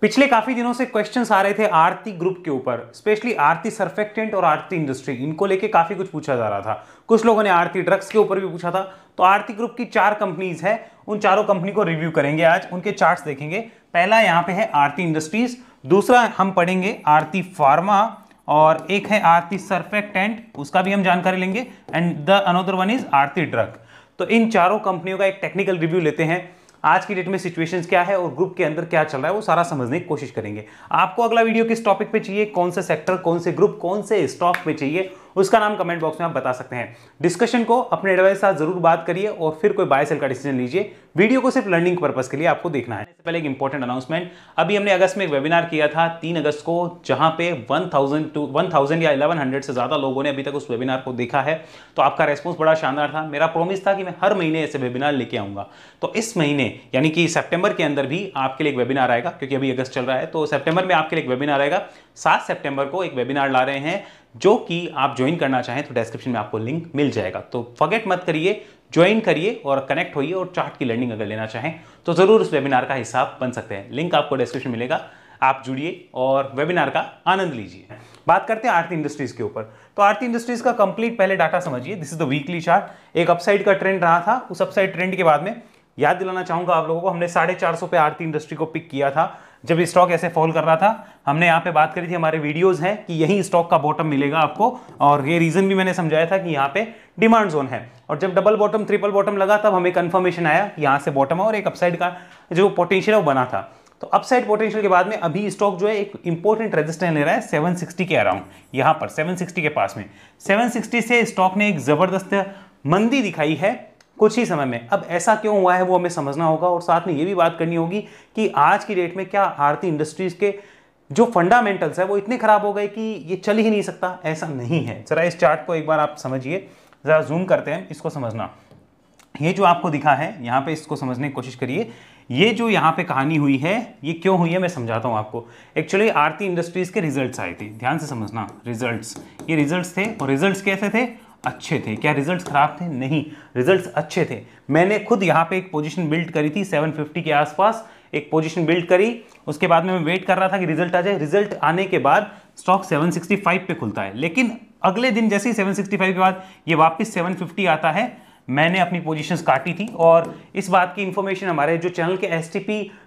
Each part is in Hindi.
पिछले काफ़ी दिनों से क्वेश्चंस आ रहे थे आरती ग्रुप के ऊपर स्पेशली आरती सर्फेक्टेंट और आरती इंडस्ट्री इनको लेके काफ़ी कुछ पूछा जा रहा था कुछ लोगों ने आरती ड्रग्स के ऊपर भी पूछा था तो आरती ग्रुप की चार कंपनीज है उन चारों कंपनी को रिव्यू करेंगे आज उनके चार्ट देखेंगे पहला यहाँ पे है आरती इंडस्ट्रीज दूसरा हम पढ़ेंगे आरती फार्मा और एक है आरती सर्फेक्टेंट उसका भी हम जानकारी लेंगे and the another one is Aarti drug तो इन चारों कंपनियों का एक टेक्निकल रिव्यू लेते हैं आज की डेट में सिचुएशन क्या है और ग्रुप के अंदर क्या चल रहा है वो सारा समझने की कोशिश करेंगे आपको अगला वीडियो किस टॉपिक पे चाहिए कौन से सेक्टर कौन से ग्रुप कौन से स्टॉक पे चाहिए उसका नाम कमेंट बॉक्स में आप बता सकते हैं डिस्कशन को अपने एडवाइस साथ जरूर बात करिए और फिर कोई बाय सेल का डिसीजन लीजिए वीडियो को सिर्फ लर्निंग पर्पज के लिए आपको देखना है पहले एक इंपॉर्टेंट अनाउंसमेंट अभी हमने अगस्त में एक वेबिनार किया था तीन अगस्त को जहां पे वन टू वन या इलेवन से ज़्यादा लोगों ने अभी तक उस वेबिनार को देखा है तो आपका रेस्पॉन्स बड़ा शानदार था मेरा प्रॉमिस था कि मैं हर महीने ऐसे वेबिनार लेके आऊंगा तो इस महीने यानी कि सेप्टेम्बर के अंदर भी आपके लिए एक वेबिनार आएगा क्योंकि अभी अगस्त चल रहा है तो सेप्टेम्बर में आपके लिए एक वेबिनार आएगा सात सेप्टेम्बर को एक वेबिनार ला रहे हैं जो कि आप ज्वाइन करना चाहें तो डिस्क्रिप्शन में आपको लिंक मिल जाएगा तो फगेट मत करिए ज्वाइन करिए और कनेक्ट होइए और चार्ट की लर्निंग अगर लेना चाहें तो ज़रूर उस वेबिनार का हिसाब बन सकते हैं लिंक आपको डिस्क्रिप्शन मिलेगा आप जुड़िए और वेबिनार का आनंद लीजिए बात करते हैं आरती इंडस्ट्रीज के ऊपर तो आरती इंडस्ट्रीज का कंप्लीट पहले डाटा समझिए this is the weekly chart एक अपसाइड का ट्रेंड रहा था उस अपसाइड ट्रेंड के बाद में याद दिलाना चाहूंगा आप लोगों को हमने साढ़े चार सौ पे आरती इंडस्ट्री को पिक किया था जब स्टॉक ऐसे फॉल कर रहा था हमने यहाँ पे बात करी थी हमारे वीडियोस हैं कि यही स्टॉक का बॉटम मिलेगा आपको और ये रीज़न भी मैंने समझाया था कि यहाँ पे डिमांड जोन है और जब डबल बॉटम ट्रिपल बॉटम लगा तब हमें कन्फर्मेशन आया कि यहाँ से बॉटम है और एक अपसाइड का जो पोटेंशियल है वो बना था तो अपसाइड पोटेंशियल के बाद में अभी स्टॉक जो है एक इंपॉर्टेंट रेजिस्टेंस ले रहा है 760 के अराउंड यहाँ पर 760 के पास में 760 से स्टॉक ने एक ज़बरदस्त मंदी दिखाई है कुछ ही समय में अब ऐसा क्यों हुआ है वो हमें समझना होगा और साथ में ये भी बात करनी होगी कि आज की डेट में क्या आरती इंडस्ट्रीज़ के जो फंडामेंटल्स है वो इतने ख़राब हो गए कि ये चल ही नहीं सकता ऐसा नहीं है ज़रा इस चार्ट को एक बार आप समझिए ज़रा जूम करते हैं इसको समझना ये जो आपको दिखा है यहाँ पे इसको समझने की कोशिश करिए ये जो यहाँ पे कहानी हुई है ये क्यों हुई है मैं समझाता हूँ आपको एक्चुअली आरती इंडस्ट्रीज़ के रिजल्ट्स आए थे ध्यान से समझना रिजल्ट्स ये रिजल्ट्स थे और रिजल्ट्स कैसे थे अच्छे थे क्या रिजल्ट्स ख़राब थे नहीं रिजल्ट्स अच्छे थे मैंने खुद यहाँ पे एक पोजीशन बिल्ड करी थी 750 के आसपास एक पोजीशन बिल्ड करी उसके बाद में मैं वेट कर रहा था कि रिजल्ट आ जाए रिजल्ट आने के बाद स्टॉक 765 पे खुलता है लेकिन अगले दिन जैसे ही 765 के बाद ये वापस 750 आता है मैंने अपनी पोजीशंस काटी थी और इस बात की इन्फॉर्मेशन हमारे जो चैनल के एस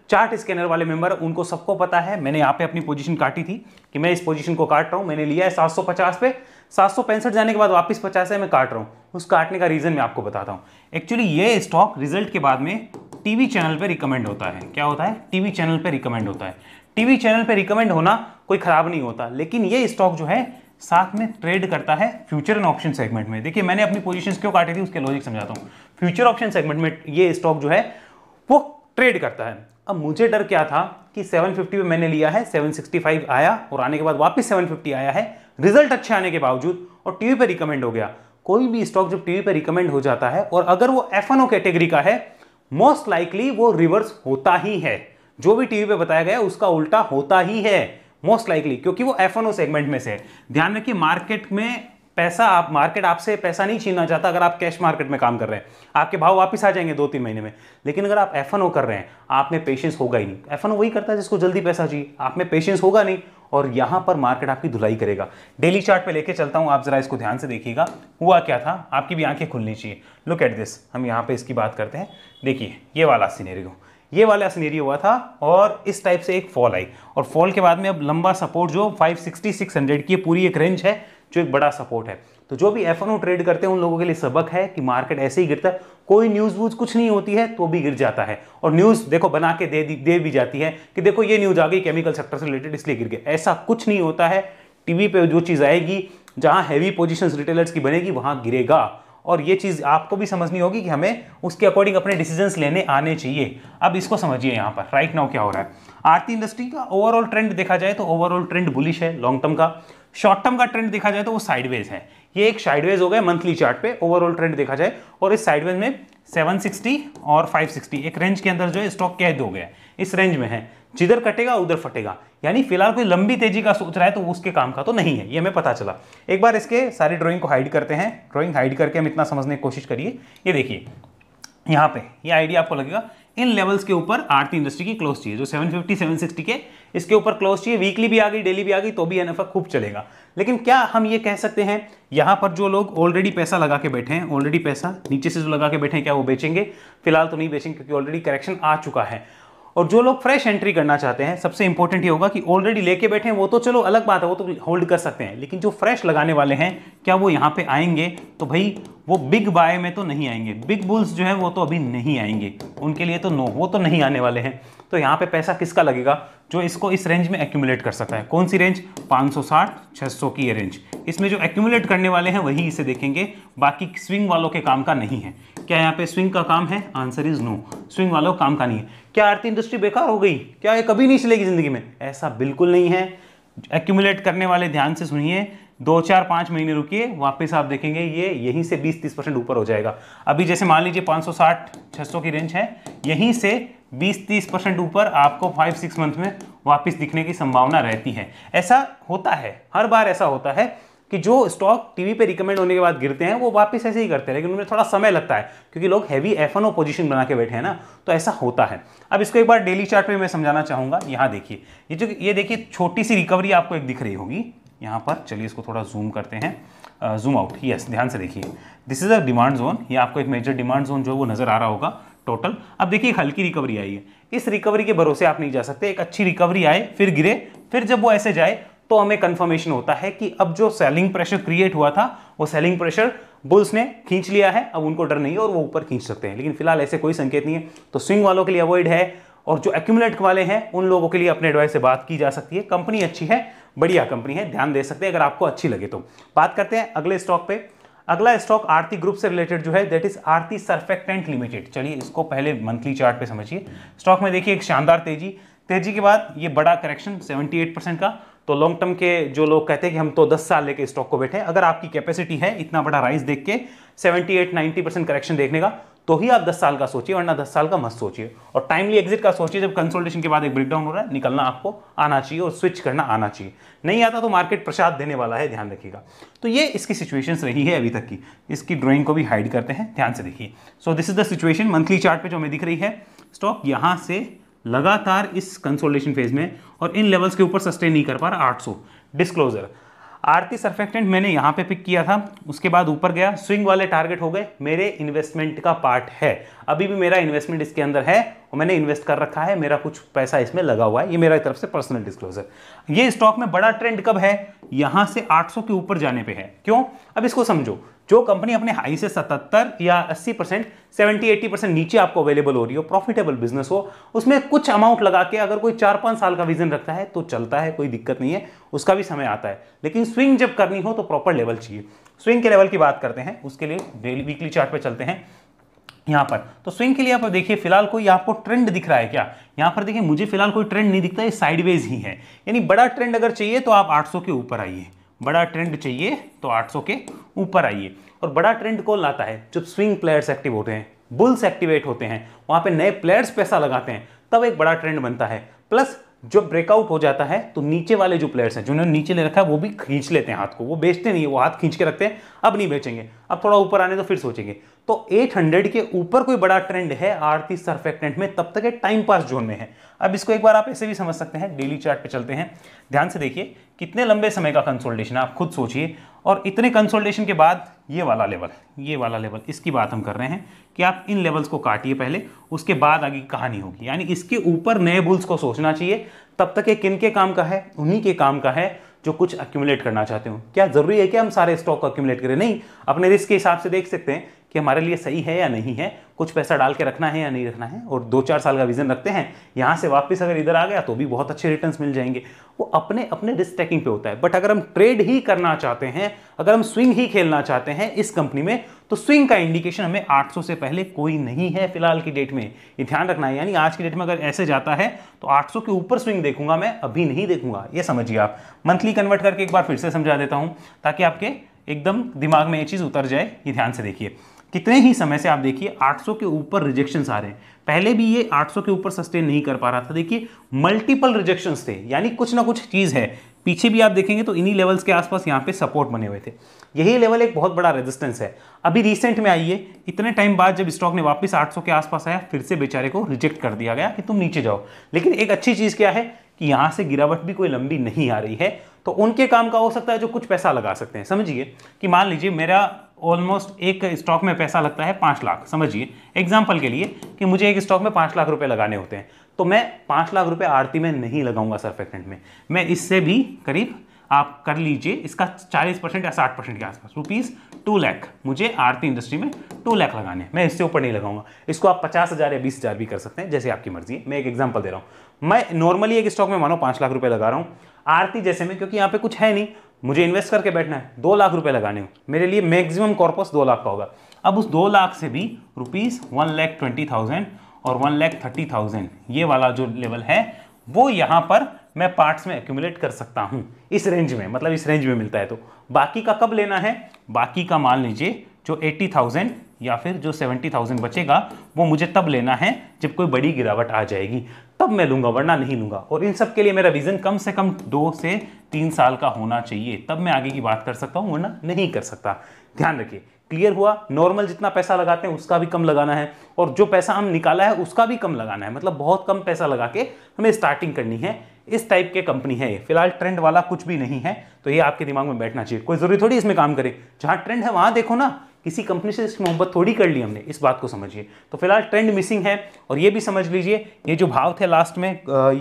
चार्ट स्कैनर वाले मेंबर उनको सबको पता है मैंने यहाँ पे अपनी पोजिशन काटी थी कि मैं इस पोजिशन को काट रहा हूँ मैंने लिया है सात पे सात सौ पैंसठ जाने के बाद वापस पचास है मैं काट रहा हूँ उस काटने का रीज़न मैं आपको बताता हूँ एक्चुअली ये स्टॉक रिजल्ट के बाद में टीवी चैनल पे रिकमेंड होता है क्या होता है टीवी चैनल पे रिकमेंड होता है टीवी चैनल पे रिकमेंड होना कोई ख़राब नहीं होता लेकिन ये स्टॉक जो है साथ में ट्रेड करता है फ्यूचर एंड ऑप्शन सेगमेंट में देखिए मैंने अपनी पोजीशंस क्यों काटी थी उसके लॉजिक समझाता हूँ फ्यूचर ऑप्शन सेगमेंट में ये स्टॉक जो है वो ट्रेड करता है अब मुझे डर क्या था कि 750 पे मैंने लिया है 765 आया और आने के बाद वापस 750 आया है रिजल्ट अच्छे आने के बावजूद और टीवी पे रिकमेंड हो गया कोई भी स्टॉक जब टीवी पे रिकमेंड हो जाता है और अगर वो एफ कैटेगरी का है मोस्ट लाइकली वो रिवर्स होता ही है जो भी टीवी पे बताया गया उसका उल्टा होता ही है मोस्ट लाइकली क्योंकि वो एफ सेगमेंट में से ध्यान रखिए मार्केट में पैसा आप मार्केट आपसे पैसा नहीं छीनना चाहता अगर आप कैश मार्केट में काम कर रहे हैं आपके भाव वापस आ जाएंगे दो तीन महीने में लेकिन अगर आप एफ कर रहे हैं आप में पेशेंस होगा ही नहीं एफ वही करता है जिसको जल्दी पैसा चाहिए आप में पेशेंस होगा नहीं और यहां पर मार्केट आपकी धुलाई करेगा डेली चार्ट पे लेके चलता हूँ आप ज़रा इसको ध्यान से देखिएगा हुआ क्या था आपकी भी आंखें खुलनी चाहिए लुक एट दिस हम यहाँ पे इसकी बात करते हैं देखिए ये वाला सीनेरियो ये वाला सीनेरियो हुआ था और इस टाइप से एक फॉल आई और फॉल के बाद में अब लंबा सपोर्ट जो फाइव सिक्सटी की पूरी एक रेंज है जो एक बड़ा सपोर्ट है तो जो भी एफ ट्रेड करते हैं उन लोगों के लिए सबक है कि मार्केट ऐसे ही गिरता है कोई न्यूज़ व्यूज कुछ नहीं होती है तो भी गिर जाता है और न्यूज़ देखो बना के दे दे भी जाती है कि देखो ये न्यूज़ आ गई केमिकल सेक्टर से रिलेटेड इसलिए गिर गया ऐसा कुछ नहीं होता है टीवी पे जो चीज़ आएगी जहां हैवी पोजीशंस रिटेलर्स की बनेगी वहां गिरेगा और ये चीज़ आपको भी समझनी होगी कि हमें उसके अकॉर्डिंग अपने डिसीजंस लेने आने चाहिए अब इसको समझिए यहाँ पर राइट नाउ क्या हो रहा है आरती इंडस्ट्री का ओवरऑल ट्रेंड देखा जाए तो ओवरऑल ट्रेंड बुलिश है लॉन्ग टर्म का शॉर्ट टर्म का ट्रेंड देखा जाए तो वो साइडवेज है ये एक साइडवेज हो गया मंथली चार्ट पे ओवरऑल ट्रेंड देखा जाए और इस साइडवेज में 760 और 560 एक रेंज के अंदर जो है स्टॉक कैद हो गया इस रेंज में है जिधर कटेगा उधर फटेगा यानी फिलहाल कोई लंबी तेजी का सोच रहा है तो उसके काम का तो नहीं है ये हमें पता चला एक बार इसके सारी ड्राइंग को हाइड करते हैं ड्राइंग हाइड करके हम इतना समझने की कोशिश करिए ये देखिए यहाँ पे ये आइडिया आपको लगेगा इन लेवल्स के ऊपर आरती इंडस्ट्री की क्लोज चाहिए जो 750 760 के इसके ऊपर क्लोज चाहिए वीकली भी आ गई डेली भी आ गई तो भी एनएफए खूब चलेगा लेकिन क्या हम ये कह सकते हैं यहाँ पर जो लोग ऑलरेडी पैसा लगा के बैठे हैं ऑलरेडी पैसा नीचे से जो लगा के बैठे हैं क्या वो बेचेंगे फिलहाल तो नहीं बेचेंगे क्योंकि ऑलरेडी करेक्शन आ चुका है और जो लोग फ्रेश एंट्री करना चाहते हैं सबसे इंपॉर्टेंट ये होगा कि ऑलरेडी लेके बैठे हैं वो तो चलो अलग बात है वो तो होल्ड कर सकते हैं लेकिन जो फ्रेश लगाने वाले हैं क्या वो यहाँ पे आएंगे तो भाई वो बिग बाय में तो नहीं आएंगे बिग बुल्स जो है वो तो अभी नहीं आएंगे उनके लिए तो नो वो तो नहीं आने वाले हैं तो यहाँ पे पैसा किसका लगेगा जो इसको इस रेंज में एक्यूमुलेट कर सकता है कौन सी रेंज 560 600 की ये रेंज इसमें जो एक्यूमुलेट करने वाले हैं वही इसे देखेंगे बाकी स्विंग वालों के काम का नहीं है क्या यहाँ पे स्विंग का काम है आंसर इज नो स्विंग वालों का काम का नहीं है क्या आरती इंडस्ट्री बेकार हो गई क्या ये कभी नहीं चलेगी ज़िंदगी में ऐसा बिल्कुल नहीं है एक्यूमुलेट करने वाले ध्यान से सुनिए दो चार पाँच महीने रुकिए वापस आप देखेंगे ये यहीं से 20-30 परसेंट ऊपर हो जाएगा अभी जैसे मान लीजिए 560-600 की रेंज है यहीं से 20-30 परसेंट ऊपर आपको फाइव सिक्स मंथ में वापस दिखने की संभावना रहती है ऐसा होता है हर बार ऐसा होता है कि जो स्टॉक टीवी पे रिकमेंड होने के बाद गिरते हैं वो वापस ऐसे ही करते हैं लेकिन उनमें थोड़ा समय लगता है क्योंकि लोग heavy F N O position बना के बैठे हैं ना तो ऐसा होता है अब इसको एक बार डेली चार्ट पे मैं समझाना चाहूँगा यहाँ देखिए ये जो ये देखिए छोटी सी रिकवरी आपको एक दिख रही होगी यहाँ पर चलिए इसको थोड़ा जूम करते हैं जूम आउट यस ध्यान से देखिए this is a demand zone ये आपको एक मेजर डिमांड जोन जो वो नज़र आ रहा होगा टोटल अब देखिए एक हल्की रिकवरी आई है इस रिकवरी के भरोसे आप नहीं जा सकते एक अच्छी रिकवरी आए फिर गिरे फिर जब वो ऐसे जाए तो हमें कंफर्मेशन होता है कि अब जो सेलिंग प्रेशर क्रिएट हुआ था वो सेलिंग प्रेशर बुल्स ने खींच लिया है अब उनको डर नहीं है और वो ऊपर खींच सकते हैं लेकिन फिलहाल ऐसे कोई संकेत नहीं है तो स्विंग वालों के लिए अवॉइड है और जो एक्यूमुलेट वाले हैं उन लोगों के लिए अपने एडवाइस से बात की जा सकती है कंपनी अच्छी है बढ़िया कंपनी है ध्यान दे सकते हैं अगर आपको अच्छी लगे तो बात करते हैं अगले स्टॉक पर अगला स्टॉक आरती ग्रुप से रिलेटेड जो है that is Aarti Surfactant Limited चलिए इसको पहले मंथली चार्ट पे समझिए स्टॉक में देखिए एक शानदार तेजी तेजी के बाद ये बड़ा करेक्शन 78 परसेंट का तो लॉन्ग टर्म के जो लोग कहते हैं कि हम तो 10 साल लेके स्टॉक को बैठे अगर आपकी कैपेसिटी है इतना बड़ा राइस देख के सेवेंटी एट परसेंट करेक्शन देखने का तो ही आप 10 साल का सोचिए वरना 10 साल का मत सोचिए और टाइमली एग्जिट का सोचिए जब कंसोल्टेशन के बाद एक ब्रेकडाउन हो रहा है निकलना आपको आना चाहिए और स्विच करना आना चाहिए नहीं आता तो मार्केट प्रसाद देने वाला है ध्यान रखिएगा तो ये इसकी सिचुएशन रही है अभी तक की इसकी ड्रॉइंग को भी हाइड करते हैं ध्यान से देखिए so this is the situation monthly chart जो हमें दिख रही है स्टॉक यहाँ से लगातार इस कंसोल्टेशन फेज में और इन लेवल्स के ऊपर सस्टेन नहीं कर पा रहा आठ डिस्क्लोजर आरती सर्फेक्टेंट मैंने यहाँ पे पिक किया था उसके बाद ऊपर गया स्विंग वाले टारगेट हो गए मेरे इन्वेस्टमेंट का पार्ट है अभी भी मेरा इन्वेस्टमेंट इसके अंदर है और मैंने इन्वेस्ट कर रखा है मेरा कुछ पैसा इसमें लगा हुआ है ये मेरा तरफ से पर्सनल डिस्क्लोजर ये स्टॉक में बड़ा ट्रेंड कब है यहाँ से 800 के ऊपर जाने पे है क्यों अब इसको समझो जो कंपनी अपने हाई से 77 या 80 परसेंट सेवेंटी एट्टी परसेंट नीचे आपको अवेलेबल हो रही हो प्रॉफिटेबल बिजनेस हो उसमें कुछ अमाउंट लगा के अगर कोई चार पाँच साल का विजन रखता है तो चलता है कोई दिक्कत नहीं है उसका भी समय आता है लेकिन स्विंग जब करनी हो तो प्रॉपर लेवल चाहिए स्विंग के लेवल की बात करते हैं उसके लिए डेली वीकली चार्ट पर चलते हैं यहाँ पर तो स्विंग के लिए आप देखिए फिलहाल कोई आपको ट्रेंड दिख रहा है क्या यहाँ पर देखिए मुझे फिलहाल कोई ट्रेंड नहीं दिखता है साइडवेज ही है यानी बड़ा ट्रेंड अगर चाहिए तो आप 800 के ऊपर आइए बड़ा ट्रेंड चाहिए तो 800 के ऊपर आइए और बड़ा ट्रेंड कौन लाता है जब स्विंग प्लेयर्स एक्टिव होते हैं बुल्स एक्टिवेट होते हैं वहां पे नए प्लेयर्स पैसा लगाते हैं तब एक बड़ा ट्रेंड बनता है प्लस जब ब्रेकआउट हो जाता है तो नीचे वाले जो प्लेयर्स हैं जिन्होंने नीचे ले रखा है वो भी खींच लेते हैं हाथ को वो बेचते नहीं है वो हाथ खींच के रखते हैं अब नहीं बेचेंगे अब थोड़ा ऊपर आने तो फिर सोचेंगे तो 800 के ऊपर कोई बड़ा ट्रेंड है आरती सर्फेक्टेंट में तब तक ये टाइम पास जोन में है अब इसको एक बार आप ऐसे भी समझ सकते हैं डेली चार्ट पे चलते हैं ध्यान से देखिए कितने लंबे समय का कंसोल्टेशन आप खुद सोचिए और इतने कंसोल्टेशन के बाद ये वाला लेवल ये वाला लेवल इसकी बात हम कर रहे हैं कि आप इन लेवल्स को काटिए पहले उसके बाद आगे कहानी होगी यानी इसके ऊपर नए बुल्स को सोचना चाहिए तब तक ये किन के काम का है उन्हीं के काम का है जो कुछ अक्यूमुलेट करना चाहते हो क्या ज़रूरी है कि हम सारे स्टॉक को अक्यूमुलेट करें नहीं अपने रिस्क के हिसाब से देख सकते हैं कि हमारे लिए सही है या नहीं है कुछ पैसा डाल के रखना है या नहीं रखना है और दो चार साल का विजन रखते हैं यहाँ से वापस अगर इधर आ गया तो भी बहुत अच्छे रिटर्न मिल जाएंगे वो अपने अपने रिस्क टेकिंग पे होता है बट अगर हम ट्रेड ही करना चाहते हैं अगर हम स्विंग ही खेलना चाहते हैं इस कंपनी में तो स्विंग का इंडिकेशन हमें 800 से पहले कोई नहीं है फिलहाल की डेट में ये ध्यान रखना है यानी आज की डेट में अगर ऐसे जाता है तो 800 के ऊपर स्विंग देखूंगा मैं अभी नहीं देखूंगा ये समझिए आप मंथली कन्वर्ट करके एक बार फिर से समझा देता हूँ ताकि आपके एकदम दिमाग में ये चीज़ उतर जाए ये ध्यान से देखिए कितने ही समय से आप देखिए 800 के ऊपर रिजेक्शन आ रहे हैं पहले भी ये 800 के ऊपर सस्टेन नहीं कर पा रहा था देखिए मल्टीपल रिजेक्शन थे यानी कुछ ना कुछ चीज़ है पीछे भी आप देखेंगे तो इन्हीं लेवल्स के आसपास यहाँ पे सपोर्ट बने हुए थे यही लेवल एक बहुत बड़ा रेजिस्टेंस है अभी रिसेंट में आइए इतने टाइम बाद जब स्टॉक ने वापस 800 के आसपास आया फिर से बेचारे को रिजेक्ट कर दिया गया कि तुम नीचे जाओ लेकिन एक अच्छी चीज़ क्या है कि यहाँ से गिरावट भी कोई लंबी नहीं आ रही है तो उनके काम का हो सकता है जो कुछ पैसा लगा सकते हैं समझिए कि मान लीजिए मेरा ऑलमोस्ट एक स्टॉक में पैसा लगता है पाँच लाख समझिए एग्जाम्पल के लिए कि मुझे एक स्टॉक में पाँच लाख रुपये लगाने होते हैं तो मैं पाँच लाख रुपये आरती में नहीं लगाऊंगा सरफेक्टेंट में मैं इससे भी करीब आप कर लीजिए इसका 40 परसेंट या 60 परसेंट के आसपास रुपीज़ टू लैख मुझे आरती इंडस्ट्री में टू लैख लगाने मैं इससे ऊपर नहीं लगाऊंगा इसको आप पचास हज़ार या बीस हज़ार भी कर सकते हैं जैसे आपकी मर्जी है मैं एक एग्जाम्पल दे रहा हूँ मैं नॉर्मली एक स्टॉक में मानो पाँच लाख रुपये लगा रहा हूँ आरती जैसे में क्योंकि यहाँ पे कुछ है नहीं मुझे इन्वेस्ट करके बैठना है दो लाख रुपए लगाने मेरे लिए मैक्सिमम कॉर्पस दो लाख का होगा अब उस दो लाख से भी rupees one lakh twenty thousand और वन लैख थर्टी थाउजेंड ये वाला जो लेवल है वो यहाँ पर मैं पार्ट्स में एक्यूमुलेट कर सकता हूँ इस रेंज में मतलब इस रेंज में मिलता है तो बाकी का कब लेना है बाकी का मान लीजिए जो एट्टी थाउजेंड या फिर जो सेवेंटी थाउजेंड बचेगा वो मुझे तब लेना है जब कोई बड़ी गिरावट आ जाएगी तब मैं लूंगा वरना नहीं लूंगा और इन सब के लिए मेरा विजन कम से कम दो से तीन साल का होना चाहिए तब मैं आगे की बात कर सकता हूं वरना नहीं कर सकता ध्यान रखिए क्लियर हुआ नॉर्मल जितना पैसा लगाते हैं उसका भी कम लगाना है और जो पैसा हम निकाला है उसका भी कम लगाना है मतलब बहुत कम पैसा लगा के हमें स्टार्टिंग करनी है इस टाइप के कंपनी है ये फिलहाल ट्रेंड वाला कुछ भी नहीं है तो ये आपके दिमाग में बैठना चाहिए कोई ज़रूरी थोड़ी इसमें काम करे जहां ट्रेंड है वहां देखो ना किसी कंपनी से इसकी मोहब्बत थोड़ी कर ली हमने इस बात को समझिए तो फिलहाल ट्रेंड मिसिंग है और ये भी समझ लीजिए ये जो भाव थे लास्ट में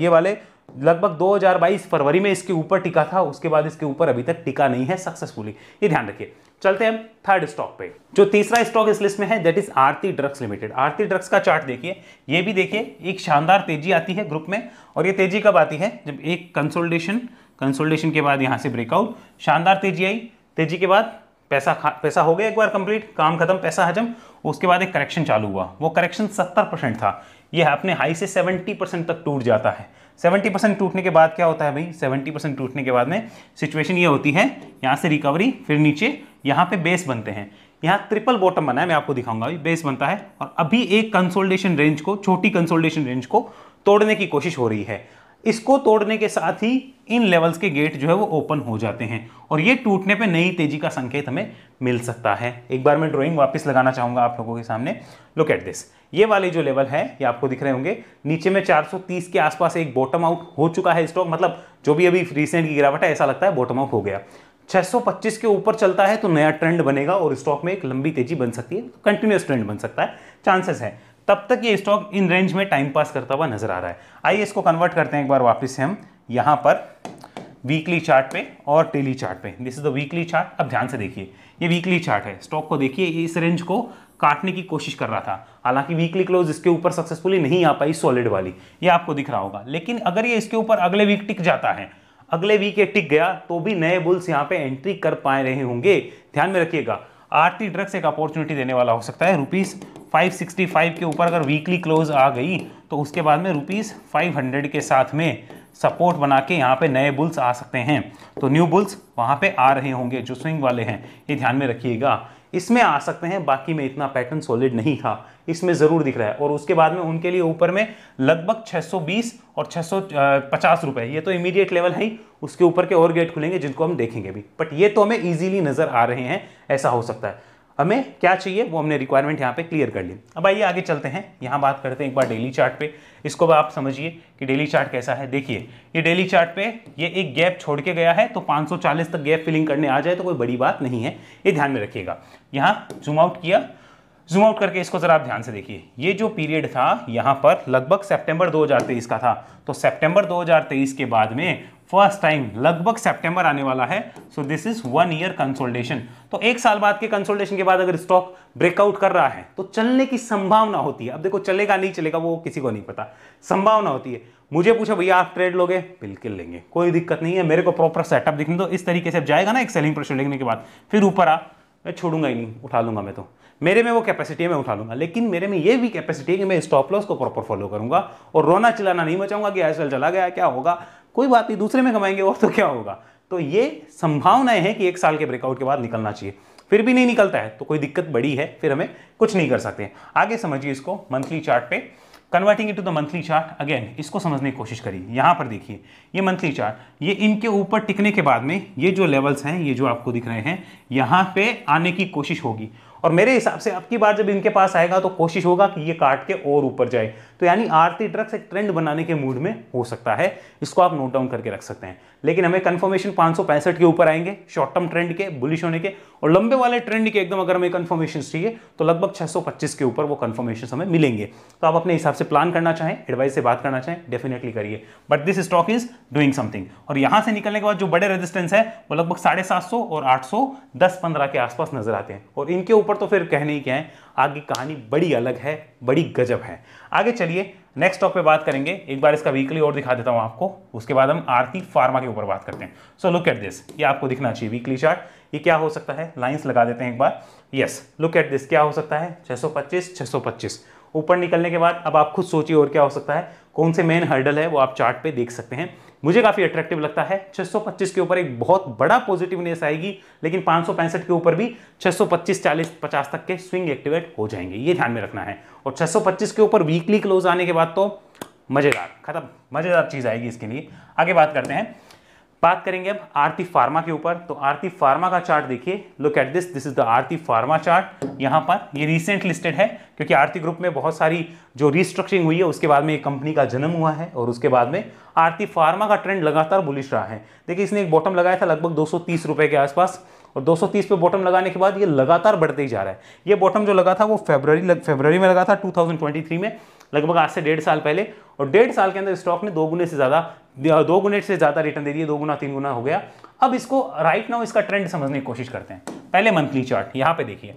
ये वाले लगभग 2022 फरवरी में इसके ऊपर टिका था उसके बाद इसके ऊपर अभी तक टिका नहीं है सक्सेसफुली ये ध्यान रखिए चलते हैं थर्ड स्टॉक पे जो तीसरा स्टॉक इस लिस्ट में है that is Aarti drugs limited Aarti drugs का चार्ट देखिए ये भी देखिए एक शानदार तेजी आती है ग्रुप में और ये तेजी कब आती है जब एक कंसोल्टेशन कंसोल्टेशन के बाद यहाँ से ब्रेकआउट शानदार तेजी आई तेजी के बाद पैसा खा पैसा हो गया एक बार कंप्लीट काम खत्म पैसा हजम उसके बाद एक करेक्शन चालू हुआ वो करेक्शन सत्तर परसेंट था ये अपने हाई से सेवेंटी परसेंट तक टूट जाता है सेवेंटी परसेंट टूटने के बाद क्या होता है भाई सेवेंटी परसेंट टूटने के बाद में सिचुएशन ये होती है यहाँ से रिकवरी फिर नीचे यहाँ पे बेस बनते हैं यहाँ ट्रिपल बॉटम बना है मैं आपको दिखाऊंगा अभी बेस बनता है और अभी एक कंसोल्टेशन रेंज को छोटी कंसोल्टेशन रेंज को तोड़ने की कोशिश हो रही है इसको तोड़ने के साथ ही इन लेवल्स के गेट जो है वो ओपन हो जाते हैं और ये टूटने पे नई तेजी का संकेत हमें मिल सकता है एक बार मैं ड्राइंग वापस लगाना चाहूँगा आप लोगों के सामने लुक एट दिस ये वाले जो लेवल है ये आपको दिख रहे होंगे नीचे में 430 के आसपास एक बॉटम आउट हो चुका है स्टॉक मतलब जो भी अभी रिसेंट की गिरावट है ऐसा लगता है बॉटम आउट हो गया 625 के ऊपर चलता है तो नया ट्रेंड बनेगा और स्टॉक में एक लंबी तेजी बन सकती है कंटिन्यूस तो ट्रेंड बन सकता है चांसेस है तब तक ये स्टॉक इन रेंज में टाइम पास करता हुआ नजर आ रहा है आइए इसको कन्वर्ट करते हैं एक बार वापस से हम यहाँ पर वीकली चार्ट पे और डेली चार्ट पे this is the weekly chart अब ध्यान से देखिए ये वीकली चार्ट है स्टॉक को देखिए इस रेंज को काटने की कोशिश कर रहा था हालांकि वीकली क्लोज इसके ऊपर सक्सेसफुली नहीं आ पाई सॉलिड वाली ये आपको दिख रहा होगा लेकिन अगर ये इसके ऊपर अगले वीक टिक जाता है अगले वीक ये टिक गया तो भी नए बुल्स यहाँ पे एंट्री कर पाए रहे होंगे ध्यान में रखिएगा आरती ड्रग्स एक अपॉर्चुनिटी देने वाला हो सकता है रुपीज 565 के ऊपर अगर वीकली क्लोज आ गई तो उसके बाद में रुपीज़ 500 के साथ में सपोर्ट बना के यहाँ पे नए बुल्स आ सकते हैं तो न्यू बुल्स वहाँ पे आ रहे होंगे जो स्विंग वाले हैं ये ध्यान में रखिएगा इसमें आ सकते हैं बाकी में इतना पैटर्न सॉलिड नहीं था इसमें ज़रूर दिख रहा है और उसके बाद में उनके लिए ऊपर में लगभग 620 और 650 रुपए ये तो इमीडिएट लेवल है ही उसके ऊपर के और गेट खुलेंगे जिनको हम देखेंगे भी बट ये तो हमें ईजिली नज़र आ रहे हैं ऐसा हो सकता है हमें क्या चाहिए वो हमने रिक्वायरमेंट यहाँ पे क्लियर कर ली अब आइए आगे चलते हैं यहाँ बात करते हैं एक बार डेली चार्ट पे इसको आप समझिए कि डेली चार्ट कैसा है देखिए ये डेली चार्ट पे ये एक गैप छोड़ के गया है तो 540 तक गैप फिलिंग करने आ जाए तो कोई बड़ी बात नहीं है ये ध्यान में रखिएगा यहाँ जूमआउट किया जूम आउट करके इसको ज़रा आप ध्यान से देखिए ये जो पीरियड था यहाँ पर लगभग सितंबर 2023 का था तो सितंबर 2023 के बाद में फर्स्ट टाइम लगभग सितंबर आने वाला है so this is one year consultation तो एक साल बाद के कंसोल्टेशन के बाद अगर स्टॉक ब्रेकआउट कर रहा है तो चलने की संभावना होती है अब देखो चलेगा नहीं चलेगा वो किसी को नहीं पता संभावना होती है मुझे पूछा भैया आप ट्रेड लोगे बिल्कुल लेंगे कोई दिक्कत नहीं है मेरे को प्रॉपर सेटअप दिखने दो इस तरीके से जाएगा ना एक सेलिंग प्रेशर लेने के बाद फिर ऊपर आ मैं छोड़ूंगा ही नहीं उठा लूंगा मैं तो मेरे में वो कैपेसिटी है मैं उठा लूंगा लेकिन मेरे में ये भी कैपेसिटी है कि मैं स्टॉप लॉस को प्रॉपर फॉलो करूँगा और रोना चिल्लाना नहीं मचाऊंगा कि एस चला गया क्या होगा कोई बात नहीं दूसरे में कमाएंगे और तो क्या होगा तो ये संभावनाएं हैं कि एक साल के ब्रेकआउट के बाद निकलना चाहिए फिर भी नहीं निकलता है तो कोई दिक्कत बड़ी है फिर हमें कुछ नहीं कर सकते आगे समझिए इसको मंथली चार्ट पे converting to the monthly chart again इसको समझने की कोशिश करिए यहाँ पर देखिए ये मंथली चार्ट ये इनके ऊपर टिकने के बाद में ये जो लेवल्स हैं ये जो आपको दिख रहे हैं यहाँ पे आने की कोशिश होगी और मेरे हिसाब से अब की बार जब इनके पास आएगा तो कोशिश होगा कि ये काट के और ऊपर जाए तो यानी आरती ड्रग्स एक ट्रेंड बनाने के मूड में हो सकता है इसको आप नोट डाउन करके रख सकते हैं लेकिन हमें कन्फर्मेशन पाँच के ऊपर आएंगे शॉर्ट टर्म ट्रेंड के बुलिश होने के और लंबे वाले ट्रेंड के एकदम अगर हमें कन्फर्मेशन चाहिए तो लगभग 625 के ऊपर वो कन्फर्मेशन हमें मिलेंगे तो आप अपने हिसाब से प्लान करना चाहें एडवाइस से बात करना चाहें डेफिनेटली करिए but this stock is doing something और यहाँ से निकलने के बाद जो बड़े रेजिस्टेंस है वो लगभग साढ़े सात सौ और आठ सौ दस पंद्रह के आसपास नजर आते हैं और इनके ऊपर तो फिर कहने ही क्या है आगे कहानी बड़ी अलग है बड़ी गजब है आगे चलिए नेक्स्ट स्टॉक पे बात करेंगे एक बार इसका वीकली और दिखा देता हूँ आपको उसके बाद हम आरती फार्मा के ऊपर बात करते हैं सो लुक एट दिस ये आपको दिखना चाहिए वीकली चार्ट ये क्या हो सकता है लाइंस लगा देते हैं एक बार यस लुक एट दिस क्या हो सकता है 625 625 ऊपर निकलने के बाद अब आप खुद सोचिए और क्या हो सकता है कौन से मेन हर्डल है वो आप चार्ट पे देख सकते हैं मुझे काफ़ी अट्रैक्टिव लगता है 625 के ऊपर एक बहुत बड़ा पॉजिटिवनेस आएगी लेकिन पांच के ऊपर भी 625 40 50 तक के स्विंग एक्टिवेट हो जाएंगे ये ध्यान में रखना है और 625 के ऊपर वीकली क्लोज आने के बाद तो मज़ेदार खत्म मज़ेदार चीज़ आएगी इसके लिए आगे बात करते हैं बात करेंगे अब आरती फार्मा के ऊपर तो आरती फार्मा का चार्ट देखिए look at this this is the Aarti pharma chart यहाँ पर ये रिसेंट लिस्टेड है क्योंकि आरती ग्रुप में बहुत सारी जो रिस्ट्रक्चरिंग हुई है उसके बाद में ये कंपनी का जन्म हुआ है और उसके बाद में आरती फार्मा का ट्रेंड लगातार बुलिश रहा है देखिए इसने एक बॉटम लगाया था लगभग दो रुपए के आसपास और 230 पे बॉटम लगाने के बाद ये लगातार बढ़ते ही जा रहा है ये बॉटम जो लगा था वो फेबररी लग, फेबररी में लगा था 2023 में लगभग आज से डेढ़ साल पहले और डेढ़ साल के अंदर स्टॉक ने दो गुने से ज़्यादा दो गुने से ज़्यादा रिटर्न दे दिए दो गुना तीन गुना हो गया अब इसको राइट नाउ इसका ट्रेंड समझने की कोशिश करते हैं पहले मंथली चार्ट यहाँ पे देखिए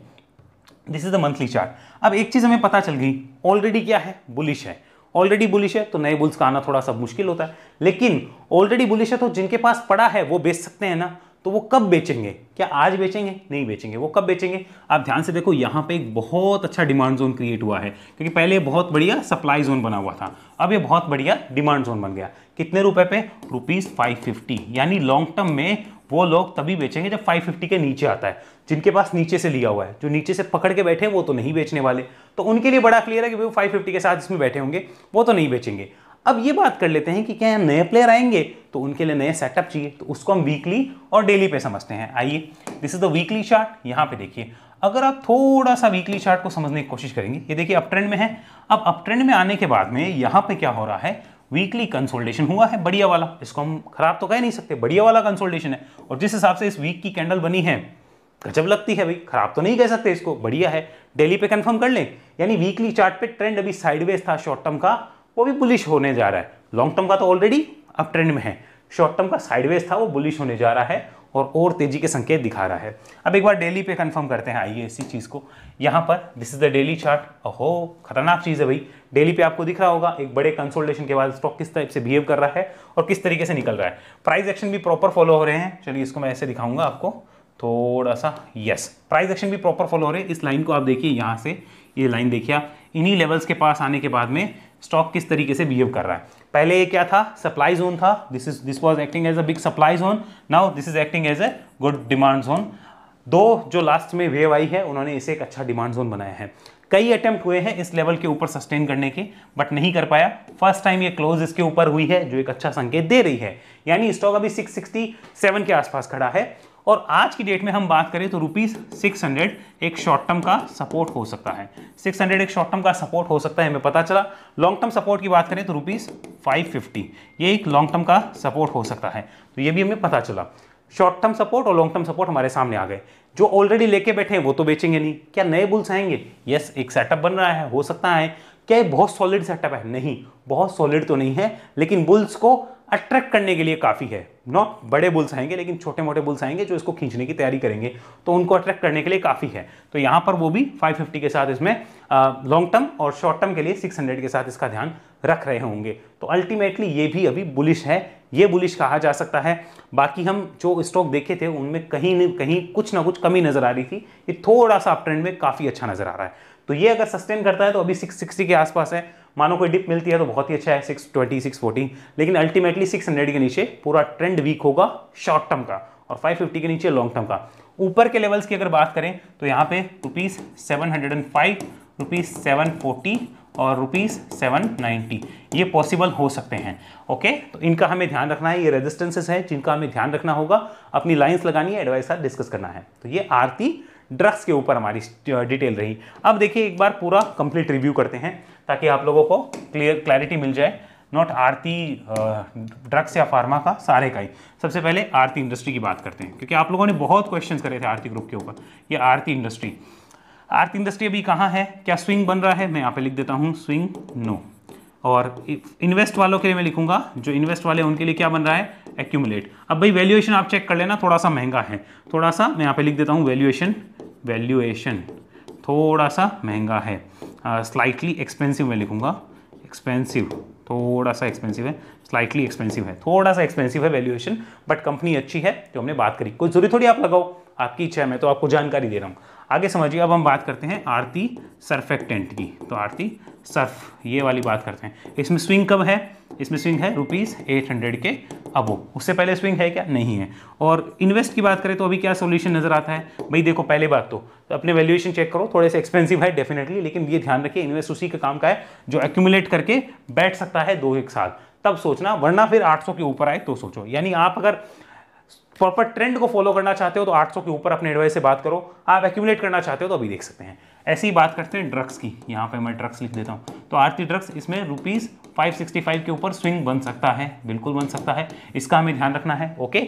this is the monthly chart अब एक चीज़ हमें पता चल गई ऑलरेडी क्या है बुलिश है ऑलरेडी बुलिश है तो नए बुल्स का आना थोड़ा सा मुश्किल होता है लेकिन ऑलरेडी बुलिश है तो जिनके पास पड़ा है वो बेच सकते हैं ना तो वो कब बेचेंगे क्या आज बेचेंगे नहीं बेचेंगे वो कब बेचेंगे आप ध्यान से देखो यहाँ पे एक बहुत अच्छा डिमांड जोन क्रिएट हुआ है क्योंकि पहले बहुत बढ़िया सप्लाई जोन बना हुआ था अब ये बहुत बढ़िया डिमांड जोन बन गया कितने रुपए पे रुपीज़ फाइव फिफ्टी यानी लॉन्ग टर्म में वो लोग तभी बेचेंगे जब फाइव के नीचे आता है जिनके पास नीचे से लिया हुआ है जो नीचे से पकड़ के बैठे हैं वो तो नहीं बेचने वाले तो उनके लिए बड़ा क्लियर है कि वो फाइव के साथ इसमें बैठे होंगे वो तो नहीं बेचेंगे अब ये बात कर लेते हैं कि क्या नए प्लेयर आएंगे तो उनके लिए नए सेटअप चाहिए तो उसको हम वीकली और डेली पे समझते हैं आइए this is the weekly chart यहाँ पे देखिए अगर आप थोड़ा सा वीकली चार्ट को समझने की कोशिश करेंगे ये देखिए अपट्रेंड में है अब अपट्रेंड में आने के बाद में यहाँ पे क्या हो रहा है वीकली कंसोल्टेशन हुआ है बढ़िया वाला इसको हम खराब तो कह नहीं सकते बढ़िया वाला कंसोल्टेशन है और जिस हिसाब से इस वीक की कैंडल बनी है गजब लगती है भाई खराब तो नहीं कह सकते इसको बढ़िया है डेली पे कंफर्म कर लें यानी वीकली चार्ट पे ट्रेंड अभी साइडवेज था शॉर्ट टर्म का वो भी बुलिश होने जा रहा है लॉन्ग टर्म का तो ऑलरेडी अप ट्रेंड में है शॉर्ट टर्म का साइडवेज था वो बुलिश होने जा रहा है और और तेजी के संकेत दिखा रहा है अब एक बार डेली पे कंफर्म करते हैं आइए इसी चीज़ को यहाँ पर this is the daily chart हो खतरनाक चीज़ है भाई डेली पे आपको दिख रहा होगा एक बड़े कंसोल्टेशन के बाद स्टॉक किस टाइप से बिहेव कर रहा है और किस तरीके से निकल रहा है प्राइस एक्शन भी प्रॉपर फॉलो हो रहे हैं चलिए इसको मैं ऐसे दिखाऊंगा आपको थोड़ा सा यस प्राइस एक्शन भी प्रॉपर फॉलो हो रहे हैं इस लाइन को आप देखिए यहाँ से ये लाइन देखिए इन्हीं लेवल्स के पास आने के बाद में स्टॉक किस तरीके से बिहेव कर रहा है पहले ये क्या था सप्लाई जोन था this is this was acting as a big supply zone now this is acting as a good demand zone दो जो लास्ट में वेव आई है उन्होंने इसे एक अच्छा डिमांड जोन बनाया है कई अटैम्प्ट हुए हैं इस लेवल के ऊपर सस्टेन करने के बट नहीं कर पाया फर्स्ट टाइम ये क्लोज इसके ऊपर हुई है जो एक अच्छा संकेत दे रही है यानी स्टॉक अभी 667 के आसपास खड़ा है और आज की डेट में हम बात करें तो रुपीज़ सिक्स हंड्रेड एक शॉर्ट टर्म का सपोर्ट हो सकता है सिक्स हंड्रेड एक शॉर्ट टर्म का सपोर्ट हो सकता है हमें पता चला लॉन्ग टर्म सपोर्ट की बात करें तो रुपीज़ फाइव फिफ्टी ये एक लॉन्ग टर्म का सपोर्ट हो सकता है तो ये भी हमें पता चला शॉर्ट टर्म सपोर्ट और लॉन्ग टर्म सपोर्ट हमारे सामने आ गए जो ऑलरेडी लेके बैठे हैं वो तो बेचेंगे नहीं क्या नए बुल्स आएंगे यस एक सेटअप बन रहा है हो सकता है क्या ये बहुत सॉलिड सेटअप है नहीं बहुत सॉलिड तो नहीं है लेकिन बुल्स को अट्रैक्ट करने के लिए काफ़ी है नॉट बड़े बुल्स आएंगे लेकिन छोटे मोटे बुल्स आएंगे जो इसको खींचने की तैयारी करेंगे तो उनको अट्रैक्ट करने के लिए काफ़ी है तो यहाँ पर वो भी 550 के साथ इसमें लॉन्ग टर्म और शॉर्ट टर्म के लिए 600 के साथ इसका ध्यान रख रहे होंगे तो अल्टीमेटली ये भी अभी बुलिश है ये बुलिश कहा जा सकता है बाकी हम जो स्टॉक देखे थे उनमें कहीं न कहीं कुछ ना कुछ कमी नज़र आ रही थी ये थोड़ा सा अप ट्रेंड में काफ़ी अच्छा नज़र आ रहा है तो ये अगर सस्टेन करता है तो अभी सिक्स सिक्सटी के आसपास है मानो कोई डिप मिलती है तो बहुत ही अच्छा है सिक्स ट्वेंटी सिक्स फोर्टी लेकिन अल्टीमेटली सिक्स हंड्रेड के नीचे पूरा ट्रेंड वीक होगा शॉर्ट टर्म का और फाइव फिफ्टी के नीचे लॉन्ग टर्म का ऊपर के लेवल्स की अगर बात करें तो यहाँ पे rupees seven hundred and five rupees seven forty और रुपीज़ सेवन नाइन्टी ये पॉसिबल हो सकते हैं ओके तो इनका हमें ध्यान रखना है ये रेजिस्टेंसेस है जिनका हमें ध्यान रखना होगा अपनी लाइन्स लगानी है एडवाइस साथ डिस्कस करना है तो ये आरती ड्रग्स के ऊपर हमारी डिटेल रही अब देखिए एक बार पूरा कंप्लीट रिव्यू करते हैं ताकि आप लोगों को क्लियर क्लैरिटी मिल जाए नॉट आरती ड्रग्स या फार्मा का सारे का ही सबसे पहले आरती इंडस्ट्री की बात करते हैं क्योंकि आप लोगों ने बहुत क्वेश्चन करे थे आरती ग्रुप के ऊपर ये आरती इंडस्ट्री आरती इंडस्ट्री अभी कहाँ है क्या स्विंग बन रहा है मैं यहाँ पे लिख देता हूँ स्विंग नो और इन्वेस्ट वालों के लिए मैं लिखूंगा जो इन्वेस्ट वाले उनके लिए क्या बन रहा है एक्यूमुलेट अब भाई वैल्यूएशन आप चेक कर लेना थोड़ा सा महंगा है थोड़ा सा मैं यहाँ पे लिख देता हूँ वैल्यूएशन वैल्यूएशन थोड़ा सा महंगा है स्लाइटली एक्सपेंसिव मैं लिखूँगा एक्सपेंसिव थोड़ा सा एक्सपेंसिव है स्लाइटली एक्सपेंसिव है थोड़ा सा एक्सपेंसिव है वैल्यूएशन बट कंपनी अच्छी है जो हमने बात करी कोई जरूरी थोड़ी आप लगाओ आपकी इच्छा है मैं तो आपको जानकारी दे रहा हूँ आगे समझिए अब हम बात करते हैं आरती सर्फेक्टेंट की तो आरती सर्फ ये वाली बात करते हैं इसमें स्विंग कब है इसमें स्विंग है रुपीज़ एट हंड्रेड के अबो उससे पहले स्विंग है क्या नहीं है और इन्वेस्ट की बात करें तो अभी क्या सॉल्यूशन नज़र आता है भाई देखो पहले बात तो, तो अपने वैल्यूएशन चेक करो थोड़े से एक्सपेंसिव है डेफिनेटली लेकिन ये ध्यान रखिए इन्वेस्ट उसी का काम का है जो एक्यूमुलेट करके बैठ सकता है दो एक साल तब सोचना वरना फिर आठ के ऊपर आए तो सोचो यानी आप अगर प्रॉपर ट्रेंड को फॉलो करना चाहते हो तो 800 के ऊपर अपने एडवाइस से बात करो आप एक्यूमुलेट करना चाहते हो तो अभी देख सकते हैं ऐसे ही बात करते हैं ड्रग्स की यहाँ पे मैं ड्रग्स लिख देता हूँ तो आरती ड्रग्स इसमें रुपीज़ फाइव के ऊपर स्विंग बन सकता है बिल्कुल बन सकता है इसका हमें ध्यान रखना है ओके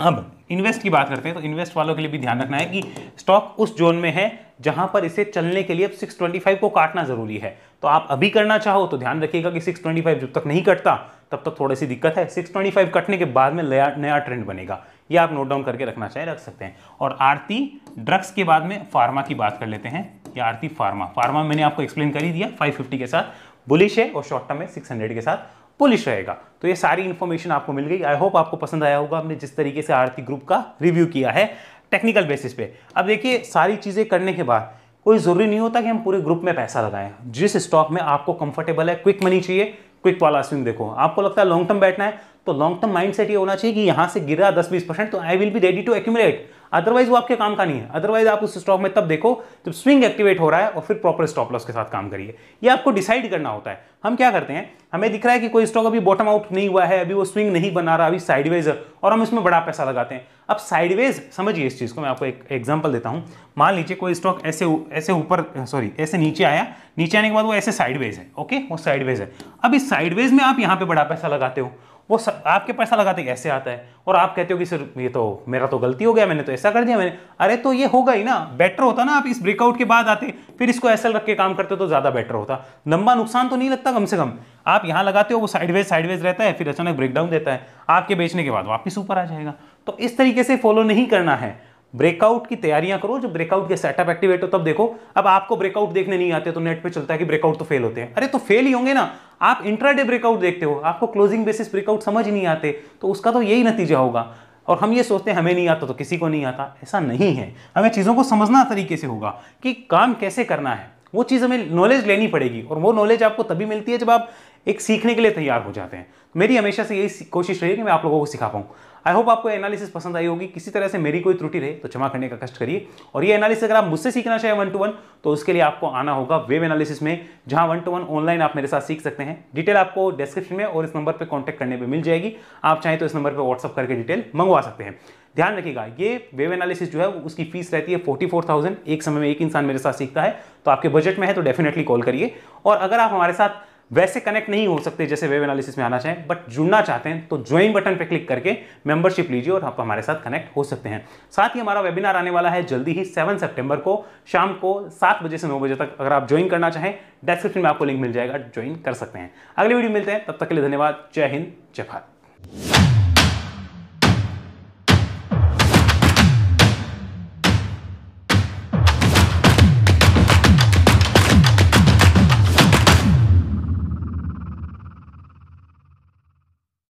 अब इन्वेस्ट की बात करते हैं तो इन्वेस्ट वालों के लिए भी ध्यान रखना है कि स्टॉक उस जोन में है जहां पर इसे चलने के लिए अब 625 को काटना जरूरी है तो आप अभी करना चाहो तो ध्यान रखिएगा कि 625 जब तक नहीं कटता तब तक थोड़ी सी दिक्कत है 625 कटने के बाद में नया नया ट्रेंड बनेगा ये आप नोट डाउन करके रखना चाहे रख सकते हैं और आरती ड्रग्स के बाद में फार्मा की बात कर लेते हैं या आरती फार्मा फार्मा मैंने आपको एक्सप्लेन कर ही दिया 550 के साथ बुलिश है और शॉर्ट टर्म में 600 के साथ पुलिश रहेगा तो ये सारी इन्फॉर्मेशन आपको मिल गई आई होप आपको पसंद आया होगा हमने जिस तरीके से आरती ग्रुप का रिव्यू किया है टेक्निकल बेसिस पे अब देखिए सारी चीज़ें करने के बाद कोई ज़रूरी नहीं होता कि हम पूरे ग्रुप में पैसा लगाएं जिस स्टॉक में आपको कंफर्टेबल है क्विक मनी चाहिए क्विक वाला स्विंग देखो आपको लगता है लॉन्ग टर्म बैठना है तो लॉन्ग टर्म माइंड सेट ये होना चाहिए कि यहां से गिरा दस बीस परसेंट तो I will be ready to accumulate otherwise वो आपके काम का नहीं है अदरवाइज आप उस स्टॉक में तब देखो जब स्विंग एक्टिवेट हो रहा है और फिर प्रॉपर स्टॉप लॉस के साथ काम करिए ये आपको डिसाइड करना होता है हम क्या करते हैं हमें दिख रहा है कि कोई स्टॉक अभी बॉटम आउट नहीं हुआ है अभी वो स्विंग नहीं बना रहा अभी साइडवेज और हम इसमें बड़ा पैसा लगाते हैं अब साइडवेज समझिए इस चीज़ को मैं आपको एक एग्जाम्पल देता हूँ मान लीजिए कोई स्टॉक ऐसे ऐसे ऊपर सॉरी ऐसे नीचे आया नीचे आने के बाद वो ऐसे साइडवेज है ओके वो साइडवेज है अब इस साइडवेज में आप यहाँ पे बड़ा पैसा लगाते हो वो सब आपके पैसा लगाते कैसे आता है और आप कहते हो कि सर ये तो मेरा तो गलती हो गया मैंने तो ऐसा कर दिया मैंने अरे तो ये होगा ही ना बेटर होता ना आप इस ब्रेकआउट के बाद आते फिर इसको ऐसा रख के काम करते तो ज़्यादा बेटर होता लंबा नुकसान तो नहीं लगता कम से कम आप यहाँ लगाते हो वो साइडवेज साइडवेज रहता है फिर अचानक ब्रेकडाउन देता है आपके बेचने के बाद वापस ऊपर आ जाएगा तो इस तरीके से फॉलो नहीं करना है ब्रेकआउट की तैयारियां करो जब ब्रेकआउट के सेटअप एक्टिवेट हो तब देखो अब आपको ब्रेकआउट देखने नहीं आते तो नेट पे चलता है कि ब्रेकआउट तो फेल होते हैं अरे तो फेल ही होंगे ना आप इंट्राडे ब्रेकआउट देखते हो आपको क्लोजिंग बेसिस ब्रेकआउट समझ नहीं आते तो उसका तो यही नतीजा होगा और हम ये सोचते हैं हमें नहीं आता तो किसी को नहीं आता ऐसा नहीं है हमें चीज़ों को समझना तरीके से होगा कि काम कैसे करना है वो चीज़ हमें नॉलेज लेनी पड़ेगी और वो नॉलेज आपको तभी मिलती है जब आप एक सीखने के लिए तैयार हो जाते हैं मेरी हमेशा से यही कोशिश रही है कि मैं आप लोगों को सिखा पाऊँ आई होप आपको एनालिसिस पसंद आई होगी किसी तरह से मेरी कोई त्रुटि रहे तो क्षमा करने का कष्ट करिए और ये एनालिसिस अगर आप मुझसे सीखना चाहें वन टू वन तो उसके लिए आपको आना होगा वेब एनालिसिस में जहां वन टू वन ऑनलाइन आप मेरे साथ सीख सकते हैं डिटेल आपको डिस्क्रिप्शन में और इस नंबर पर कॉन्टैक्ट करने पर मिल जाएगी आप चाहें तो इस नंबर पर व्हाट्सअप करके डिटेल मंगवा सकते हैं ध्यान रखिएगा ये वेब एनालिसिस जो है उसकी फीस रहती है फोर्टी फोर थाउजेंड एक समय में एक इंसान मेरे साथ सीखता है तो आपके बजट में है तो डेफिनेटली कॉल करिए और अगर आप हमारे साथ वैसे कनेक्ट नहीं हो सकते जैसे वेब एनालिसिस में आना चाहें बट जुड़ना चाहते हैं तो ज्वाइन बटन पर क्लिक करके मेंबरशिप लीजिए और आप हमारे साथ कनेक्ट हो सकते हैं साथ ही हमारा वेबिनार आने वाला है जल्दी ही सेवन सेप्टेम्बर को शाम को सात बजे से नौ बजे तक अगर आप ज्वाइन करना चाहें डिस्क्रिप्शन में आपको लिंक मिल जाएगा ज्वाइन कर सकते हैं अगली वीडियो मिलते हैं तब तक के लिए धन्यवाद जय हिंद जय भारत